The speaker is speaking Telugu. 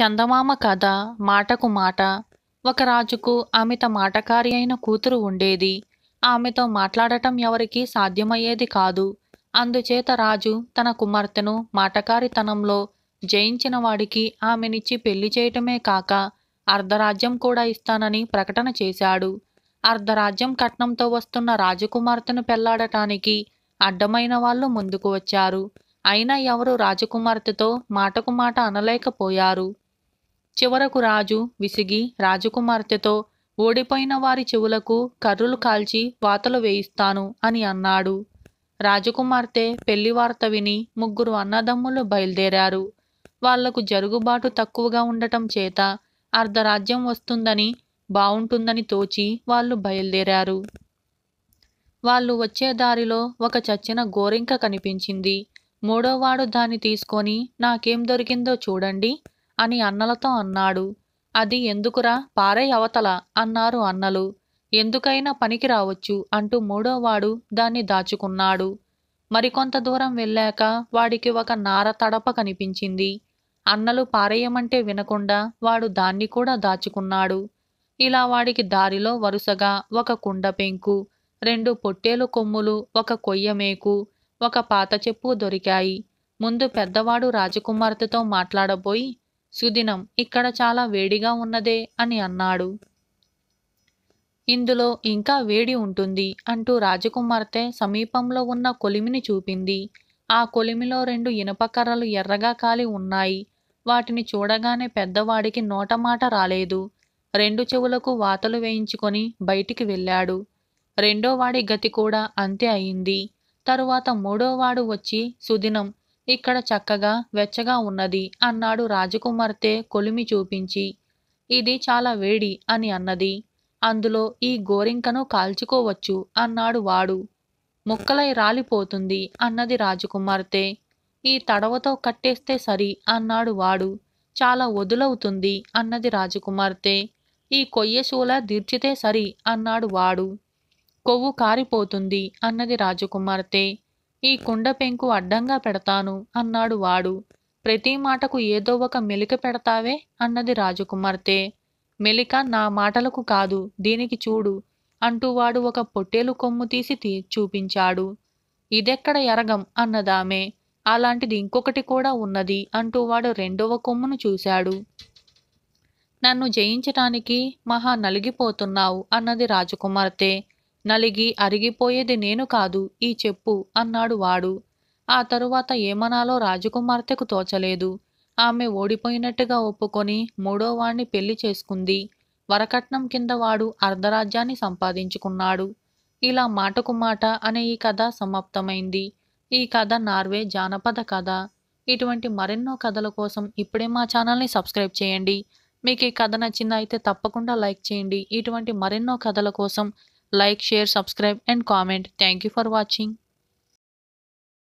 చందమామ కథ మాటకు మాట ఒక రాజుకు ఆమెత మాటకారి అయిన కూతురు ఉండేది ఆమెతో మాట్లాడటం ఎవరికీ సాధ్యమయ్యేది కాదు అందుచేత రాజు తన కుమార్తెను మాటకారితనంలో జయించిన వాడికి ఆమెనిచ్చి పెళ్లి చేయటమే కాక అర్ధరాజ్యం కూడా ఇస్తానని ప్రకటన చేశాడు అర్ధరాజ్యం కట్నంతో వస్తున్న రాజకుమార్తెను పెళ్లాడటానికి అడ్డమైన వాళ్ళు ముందుకు వచ్చారు అయినా ఎవరు రాజకుమార్తెతో మాటకు మాట అనలేకపోయారు చివరకు రాజు విసిగి రాజకుమార్తెతో ఓడిపోయిన వారి చెవులకు కర్రులు కాల్చి వాతలు వేయిస్తాను అని అన్నాడు రాజకుమార్తె పెళ్లి వార్త విని ముగ్గురు అన్నదమ్ములు బయలుదేరారు వాళ్లకు జరుగుబాటు తక్కువగా ఉండటం చేత అర్ధరాజ్యం వస్తుందని బావుంటుందని తోచి వాళ్ళు బయలుదేరారు వాళ్ళు వచ్చే దారిలో ఒక చచ్చిన గోరింక కనిపించింది మూడోవాడు దాన్ని తీసుకొని నాకేం దొరికిందో చూడండి అని అన్నలతో అన్నాడు అది ఎందుకురా పారే అవతల అన్నారు అన్నలు ఎందుకైనా పనికి రావచ్చు అంటూ మూడోవాడు దాన్ని దాచుకున్నాడు మరికొంత దూరం వెళ్ళాక వాడికి ఒక నార తడప కనిపించింది అన్నలు పారేయమంటే వినకుండా వాడు దాన్ని కూడా దాచుకున్నాడు ఇలా వాడికి దారిలో వరుసగా ఒక కుండ పెంకు రెండు పొట్టేలు కొమ్ములు ఒక కొయ్యమేకు ఒక పాత చెప్పు దొరికాయి ముందు పెద్దవాడు రాజకుమార్తెతో మాట్లాడబోయి సుదినం ఇక్కడ చాలా వేడిగా ఉన్నదే అని అన్నాడు ఇందులో ఇంకా వేడి ఉంటుంది అంటూ రాజకుమార్తె సమీపంలో ఉన్న కొలిమిని చూపింది ఆ కొలిమిలో రెండు ఇనుపకర్రలు ఎర్రగా కాలి ఉన్నాయి వాటిని చూడగానే పెద్దవాడికి నోటమాట రాలేదు రెండు చెవులకు వాతలు వేయించుకొని బయటికి వెళ్ళాడు రెండోవాడి గతి కూడా అంతే అయింది తరువాత మూడోవాడు వచ్చి సుదినం ఇక్కడ చక్కగా వెచ్చగా ఉన్నది అన్నాడు రాజకుమార్తె కొలిమి చూపించి ఇది చాలా వేడి అని అన్నది అందులో ఈ గోరింకను కాల్చుకోవచ్చు అన్నాడు వాడు ముక్కలై రాలిపోతుంది అన్నది రాజకుమార్తె ఈ తడవతో కట్టేస్తే సరి అన్నాడు వాడు చాలా వదులవుతుంది అన్నది రాజకుమార్తె ఈ కొయ్యశూల దీర్చితే సరి అన్నాడు వాడు కొవ్వు కారిపోతుంది అన్నది రాజకుమార్తె ఈ కుండ పెంకు అడ్డంగా పెడతాను అన్నాడు వాడు ప్రతి మాటకు ఏదో ఒక మెలిక పెడతావే అన్నది రాజకుమార్తె మెలిక నా మాటలకు కాదు దీనికి చూడు అంటూ వాడు ఒక పొట్టేలు కొమ్ము తీసి తీ చూపించాడు ఇదెక్కడ ఎరగం అన్నదామె అలాంటిది ఇంకొకటి కూడా ఉన్నది అంటూ వాడు రెండవ కొమ్మును చూశాడు నన్ను జయించటానికి మహా నలిగిపోతున్నావు అన్నది రాజకుమార్తె నలిగి అరిగిపోయేది నేను కాదు ఈ చెప్పు అన్నాడు వాడు ఆ తరువాత ఏమనాలో రాజకుమార్తెకు తోచలేదు ఆమె ఓడిపోయినట్టుగా ఒప్పుకొని మూడోవాణ్ణి పెళ్లి చేసుకుంది వరకట్నం కింద వాడు అర్ధరాజ్యాన్ని సంపాదించుకున్నాడు ఇలా మాటకు మాట అనే ఈ కథ సమాప్తమైంది ఈ కథ నార్వే జానపద కథ ఇటువంటి మరెన్నో కథల కోసం ఇప్పుడే మా ఛానల్ని సబ్స్క్రైబ్ చేయండి మీకు ఈ కథ నచ్చిందైతే తప్పకుండా లైక్ చేయండి ఇటువంటి మరెన్నో కథల కోసం like share subscribe and comment thank you for watching